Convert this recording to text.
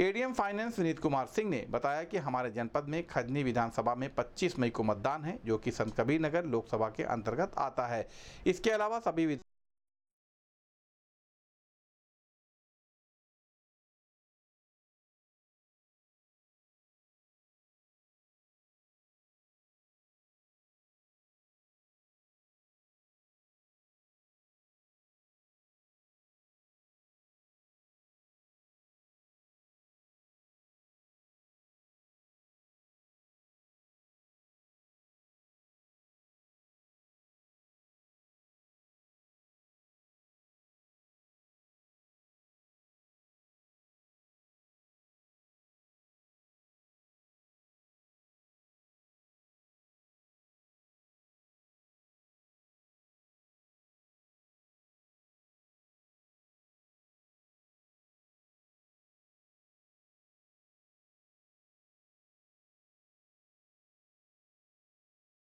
ADM finance Vineet Kumar Singh ने बताया कि हमारे जनपद में खजनी विधानसभा में 25 मई को मतदान है जो कि संत कबीर नगर लोकसभा के अंतर्गत आता है इसके अलावा सभी